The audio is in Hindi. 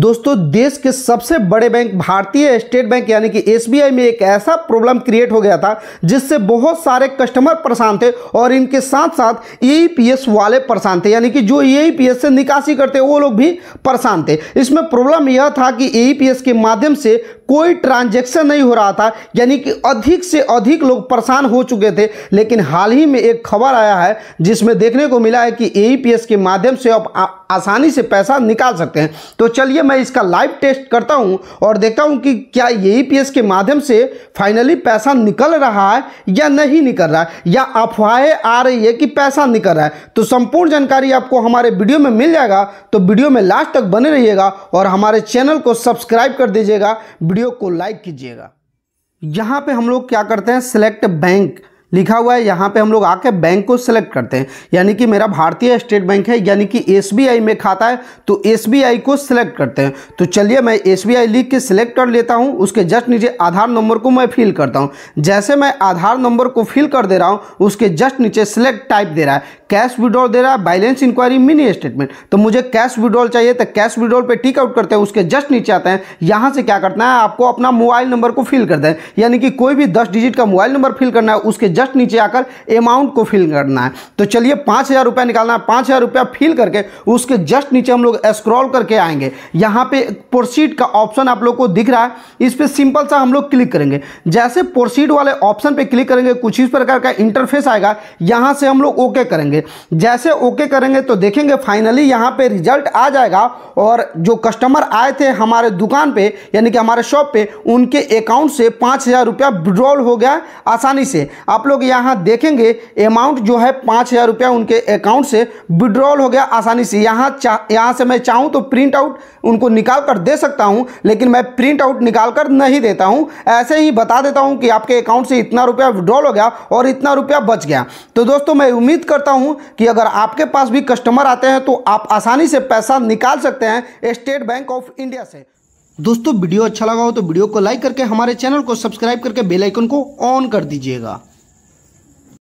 दोस्तों देश के सबसे बड़े बैंक भारतीय स्टेट बैंक यानी कि एसबीआई में एक ऐसा प्रॉब्लम क्रिएट हो गया था जिससे बहुत सारे कस्टमर परेशान थे और इनके साथ साथ ईपीएस वाले परेशान थे यानी कि जो ईपीएस e से निकासी करते वो लोग भी परेशान थे इसमें प्रॉब्लम यह था कि ईपीएस e के माध्यम से कोई ट्रांजैक्शन नहीं हो रहा था यानी कि अधिक से अधिक लोग परेशान हो चुके थे लेकिन हाल ही में एक खबर आया है जिसमें देखने को मिला है कि ए e के माध्यम से आप आसानी से पैसा निकाल सकते हैं तो चलिए मैं इसका लाइव टेस्ट करता हूं और देखता हूं कि क्या ए e के माध्यम से फाइनली पैसा निकल रहा है या नहीं निकल रहा है या अफवाहें आ रही है कि पैसा निकल रहा है तो संपूर्ण जानकारी आपको हमारे वीडियो में मिल जाएगा तो वीडियो में लास्ट तक बने रहिएगा और हमारे चैनल को सब्सक्राइब कर दीजिएगा वीडियो वीडियो को लाइक कीजिएगा यहाँ पे हम लोग क्या करते हैं सिलेक्ट बैंक लिखा हुआ है यहाँ पे हम लोग आके बैंक को सिलेक्ट करते हैं यानी कि मेरा भारतीय स्टेट बैंक है यानी कि एसबीआई में खाता है तो एसबीआई को सिलेक्ट करते हैं तो चलिए मैं एसबीआई लिख के सिलेक्ट कर लेता हूँ उसके जस्ट नीचे आधार नंबर को मैं फिल करता हूँ जैसे मैं आधार नंबर को फिल कर दे रहा हूँ उसके जस्ट नीचे सिलेक्ट टाइप दे रहा है कैश विड्रॉल दे रहा है बैलेंस इंक्वायरी मिनी स्टेटमेंट तो मुझे कैश विड्रॉल चाहिए तो कैश विड्रॉल पे टिक आउट करते हैं उसके जस्ट नीचे आते हैं यहाँ से क्या करना है आपको अपना मोबाइल नंबर को फिल कर दें यानी कि कोई भी दस डिजिट का मोबाइल नंबर फिल करना है उसके जस्ट नीचे आकर अमाउंट को फिल करना है तो चलिए पाँच हज़ार रुपया निकालना है पाँच हज़ार रुपया फिल करके उसके जस्ट नीचे हम लोग स्क्रॉल करके आएंगे यहाँ पे प्रोसीड का ऑप्शन आप लोग को दिख रहा है इस पर सिंपल सा हम लोग क्लिक करेंगे जैसे प्रोसीड वाले ऑप्शन पर क्लिक करेंगे कुछ इस प्रकार का इंटरफेस आएगा यहाँ से हम लोग ओके करेंगे जैसे ओके करेंगे तो देखेंगे फाइनली यहाँ पे रिजल्ट आ जाएगा और जो कस्टमर आए थे हमारे दुकान पे यानी कि हमारे शॉप पे उनके अकाउंट से पाँच हज़ार रुपया विड्रॉल हो गया आसानी से आप लोग यहाँ देखेंगे अमाउंट जो है पाँच हज़ार रुपया उनके अकाउंट से विड्रॉल हो गया आसानी से यहाँ चाह यहाँ से मैं चाहूँ तो प्रिंट आउट उनको निकाल कर दे सकता हूँ लेकिन मैं प्रिंट आउट निकाल कर नहीं देता हूँ ऐसे ही बता देता हूँ कि आपके अकाउंट से इतना रुपया विड्रॉल हो गया और इतना रुपया बच गया तो दोस्तों मैं उम्मीद करता हूँ हूं कि अगर आपके पास भी कस्टमर आते हैं तो आप आसानी से पैसा निकाल सकते हैं स्टेट बैंक ऑफ इंडिया से दोस्तों वीडियो अच्छा लगा हो तो वीडियो को लाइक करके हमारे चैनल को सब्सक्राइब करके बेलाइकन को ऑन कर दीजिएगा